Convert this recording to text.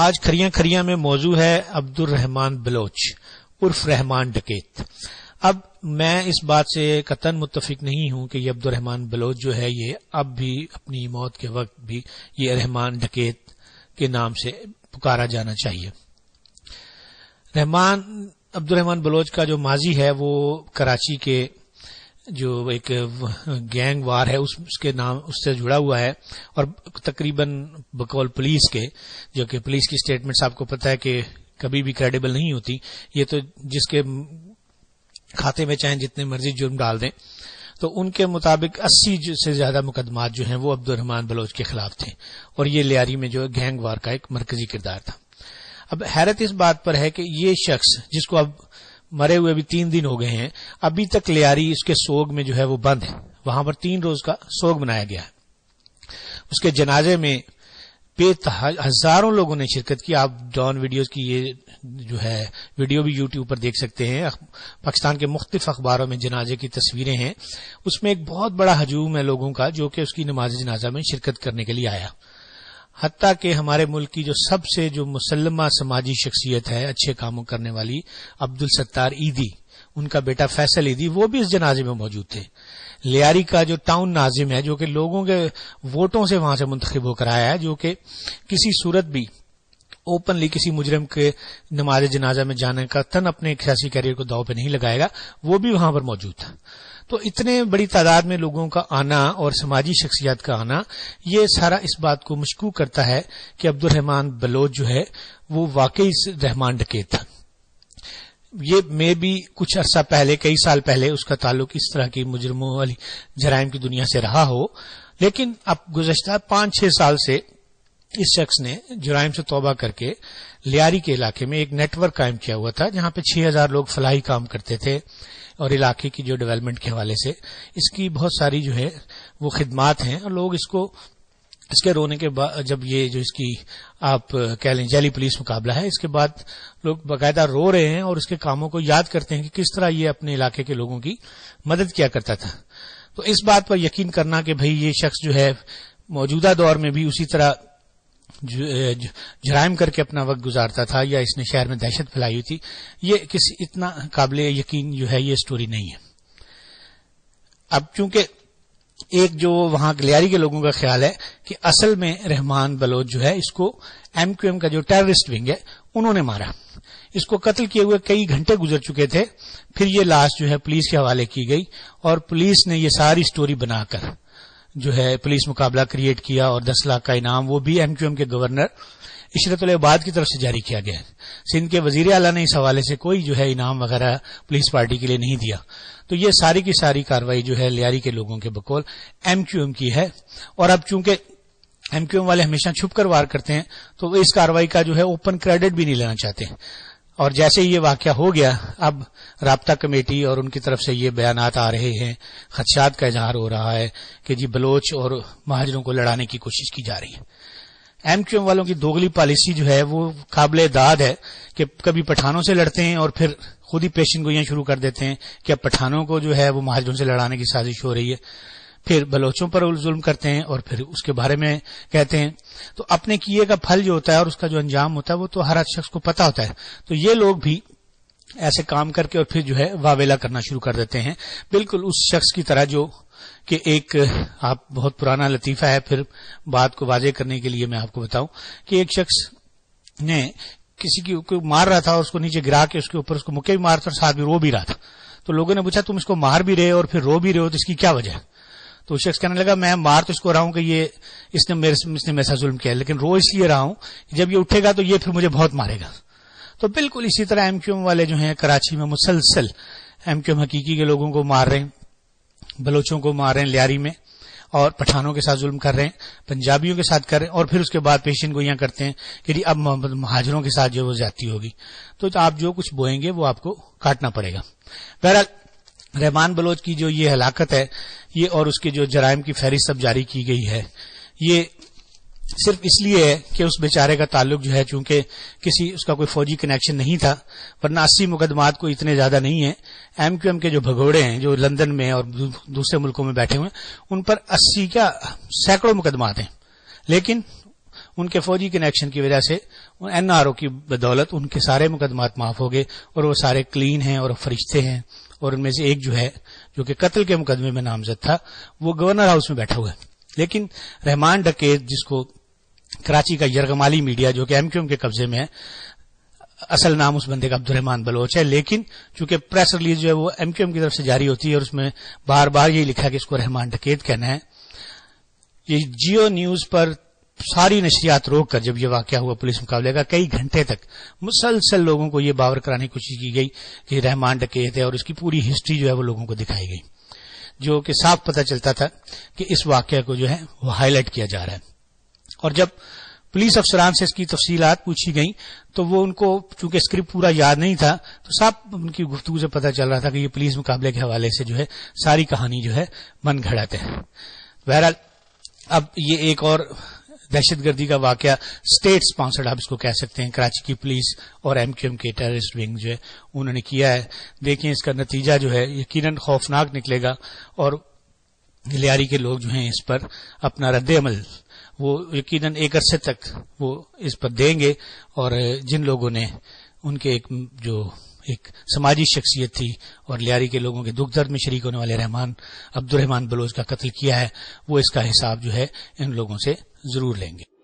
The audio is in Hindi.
आज खरिया खरिया में मौजू है अब्दुल रहमान बलोच उर्फ रहमान डकेत अब मैं इस बात से कतन मुतफिक नहीं हूं कि ये रहमान बलोच जो है ये अब भी अपनी मौत के वक्त भी ये रहमान डकेत के नाम से पुकारा जाना चाहिए रहमान रहमान बलोच का जो माजी है वो कराची के जो एक गैंग वार है उस, उसके नाम उससे जुड़ा हुआ है और तकरीबन बकौल पुलिस के जो कि पुलिस की स्टेटमेंट्स आपको पता है कि कभी भी क्रेडिबल नहीं होती ये तो जिसके खाते में चाहे जितने मर्जी जुर्म डाल दें तो उनके मुताबिक 80 से ज्यादा मुकदमात जो हैं वो अब्दुलरहमान बलोच के खिलाफ थे और ये लियारी में जो गैंग वार का एक मरकजी किरदार था अब हैरत इस बात पर है कि ये शख्स जिसको अब मरे हुए अभी तीन दिन हो गए हैं अभी तक लियारी उसके सोग में जो है वो बंद है वहां पर तीन रोज का सोग मनाया गया है उसके जनाजे में हजारों लोगों ने शिरकत की आप डॉन वीडियोस की ये जो है वीडियो भी यूट्यूब पर देख सकते हैं पाकिस्तान के मुख्तफ अखबारों में जनाजे की तस्वीरें हैं उसमें एक बहुत बड़ा हजूम है लोगों का जो कि उसकी नमाज जनाजा में शिरकत करने के लिए आया हती के हमारे मुल्क की जो सबसे जो मुसलमा समाजी शख्सियत है अच्छे कामों करने वाली अब्दुल सत्तार ईदी उनका बेटा फैसल ईदी वो भी इस जनाजे में मौजूद थे लियारी का जो टाउन नाजिम है जो कि लोगों के वोटों से वहां से मुंतखब होकर आया है जो कि किसी सूरत भी ओपनली किसी मुजरिम के नमाज जनाजा में जाने का तन अपने सियासी कैरियर को दाव पे नहीं लगाएगा वो भी वहां पर मौजूद था तो इतने बड़ी तादाद में लोगों का आना और समाजी शख्सियात का आना ये सारा इस बात को मशकूक करता है कि अब्दुल रहमान बलोच जो है वो वाकई रहमान डके था ये मे भी कुछ अरसा पहले कई साल पहले उसका ताल्लुक इस तरह की मुजरमों वाली जराइम की दुनिया से रहा हो लेकिन अब गुजश्ता पांच छह साल से इस शख्स ने जुराइम से तोबा करके लियारी के इलाके में एक नेटवर्क कायम किया हुआ था जहां पे 6000 लोग फलाही काम करते थे और इलाके की जो डेवलपमेंट के हवाले से इसकी बहुत सारी जो है वो खिदमात हैं और लोग इसको इसके रोने के बाद जब ये जो इसकी आप कह लें जैली पुलिस मुकाबला है इसके बाद लोग बाकायदा रो रहे हैं और उसके कामों को याद करते हैं कि किस तरह ये अपने इलाके के लोगों की मदद किया करता था तो इस बात पर यकीन करना कि भाई ये शख्स जो है मौजूदा दौर में भी उसी तरह जराइम करके अपना वक्त गुजारता था या इसने शहर में दहशत फैलाई हुई थी ये किसी इतना काबिल यकीन जो है ये स्टोरी नहीं है अब चूंकि एक जो वहां गलियारी के लोगों का ख्याल है कि असल में रहमान बलोच जो है इसको एमक्यूएम का जो टेररिस्ट विंग है उन्होंने मारा इसको कत्ल किए हुए कई घंटे गुजर चुके थे फिर ये लाश जो है पुलिस के हवाले की गई और पुलिस ने ये सारी स्टोरी बनाकर जो है पुलिस मुकाबला क्रिएट किया और दस लाख का इनाम वो भी एमक्यूएम के गवर्नर इशरतुल्बाद की तरफ से जारी किया गया सिंध के वजीर अला ने इस हवाले से कोई जो है इनाम वगैरह पुलिस पार्टी के लिए नहीं दिया तो ये सारी की सारी कार्रवाई जो है लियारी के लोगों के बकौल एमक्यूएम की है और अब चूंकि एमक्यूएम वाले हमेशा छुप कर वार करते हैं तो इस कार्रवाई का जो है ओपन क्रेडिट भी नहीं लेना चाहते और जैसे ही ये वाक्य हो गया अब रबता कमेटी और उनकी तरफ से ये बयान आ रहे हैं खदशात का इजहार हो रहा है कि जी बलोच और महाजनों को लड़ाने की कोशिश की जा रही है एमक्यूएम वालों की दोगली पॉलिसी जो है वो काबिल दाद है कि कभी पठानों से लड़ते हैं और फिर खुद ही को यह शुरू कर देते हैं कि अब पठानों को जो है वो महाजरों से लड़ाने की साजिश हो रही है फिर बलोचों पर जुल्म करते हैं और फिर उसके बारे में कहते हैं तो अपने किए का फल जो होता है और उसका जो अंजाम होता है वो तो हर शख्स को पता होता है तो ये लोग भी ऐसे काम करके और फिर जो है वावेला करना शुरू कर देते हैं बिल्कुल उस शख्स की तरह जो कि एक आप बहुत पुराना लतीफा है फिर बात को वाजे करने के लिए मैं आपको बताऊं कि एक शख्स ने किसी की को मार रहा था और उसको नीचे गिरा के उसके ऊपर उसको मुक्के भी मारता और साथ में रो भी रहा था तो लोगों ने पूछा तुम इसको मार भी रहे हो और फिर रो भी रहे हो तो इसकी क्या वजह है तो शख्स कहने लगा मैं मार तो इसको रहा हूं कि ये इसने मेरे इसने मेरे साथ जुल्म किया लेकिन रो इसलिए रहा हूं कि जब ये उठेगा तो ये फिर मुझे बहुत मारेगा तो बिल्कुल इसी तरह एमक्यूएम वाले जो हैं कराची में मुसलसल एमक्यूएम हकीकी के लोगों को मार रहे हैं बलोचों को मार रहे हैं लियारी में और पठानों के साथ जुल्म कर रहे हैं पंजाबियों के साथ कर रहे हैं और फिर उसके बाद पेशेंट को यहां करते हैं कि जी अब महाजरों के साथ जो वो जाती होगी तो, तो आप जो कुछ बोएंगे वो आपको काटना पड़ेगा बहरहाल रहमान बलोच की जो ये हलाकत है ये और उसके जो जराइम की फहरिस्त सब जारी की गई है ये सिर्फ इसलिए है कि उस बेचारे का ताल्लुक जो है चूंकि किसी उसका कोई फौजी कनेक्शन नहीं था वरना अस्सी मुकदमात को इतने ज्यादा नहीं है एमक्यूएम के जो भगोड़े हैं जो लंदन में और दूसरे मुल्कों में बैठे हुए हैं उन पर अस्सी क्या सैकड़ों मुकदमात हैं लेकिन उनके फौजी कनेक्शन की वजह से एनआरओ की बदौलत उनके सारे मुकदमात माफ हो गए और वो सारे क्लीन हैं और फरिश्ते हैं और उनमें से एक जो है जो कि कत्ल के मुकदमे में नामजद था वो गवर्नर हाउस में बैठा हुआ है लेकिन रहमान डकेत जिसको कराची का यरगमाली मीडिया जो कि एमक्यूएम के कब्जे में है असल नाम उस बंदे का अब्दुलरहमान बलोच है लेकिन चूंकि प्रेस रिलीज जो है वो एमक्यूएम की तरफ से जारी होती है और उसमें बार बार यही लिखा कि इसको रहमान डकेत कहना है ये जियो न्यूज पर सारी नशरियात रोक कर जब ये वाक्य हुआ पुलिस मुकाबले का कई घंटे तक मुसलसल लोगों को ये बावर कराने की कोशिश की गई कि रहमान डके थे और उसकी पूरी हिस्ट्री जो है वो लोगों को दिखाई गई जो कि साफ पता चलता था कि इस वाक्य को जो है वो हाईलाइट किया जा रहा है और जब पुलिस अफसरान से इसकी तफसीलात पूछी गई तो वो उनको चूंकि स्क्रिप्ट पूरा याद नहीं था तो साफ उनकी गुफ्तु से पता चल रहा था कि ये पुलिस मुकाबले के हवाले से जो है सारी कहानी जो है मन घड़ाते है बहरहाल अब ये एक और दहशतगर्दी का वाक्य स्टेट स्पॉन्सर्ड आप इसको कह सकते हैं कराची की पुलिस और एमक्यूएम के टेररिस्ट विंग जो है उन्होंने किया है देखें इसका नतीजा जो है यकीनन खौफनाक निकलेगा और गिलियारी के लोग जो हैं इस पर अपना रद्द वो यकीनन एक अरसे तक वो इस पर देंगे और जिन लोगों ने उनके एक जो एक समाजी शख्सियत थी और लियारी के लोगों के दुख दर्द में शरीक होने वाले रहमान अब्दुलरहमान बलोच का कत्ल किया है वो इसका हिसाब जो है इन लोगों से जरूर लेंगे